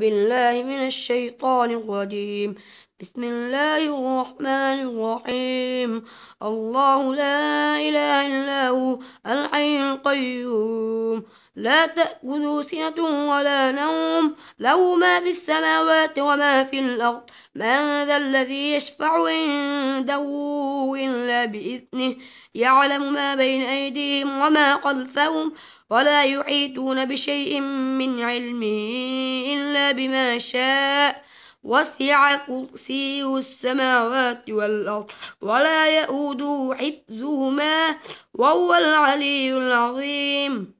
بالله من الشيطان الرجيم بسم الله الرحمن الرحيم الله لا إله إلا هو الحي القيوم لا تأخذوا سنة ولا نوم له ما في السماوات وما في الأرض من ذا الذي يشفع عنده إلا بإذنه يعلم ما بين أيديهم وما خلفهم ولا يحيطون بشيء من علمه بما شاء وسع كرسي السماوات والأرض ولا يؤوده حفظهما وهو العلي العظيم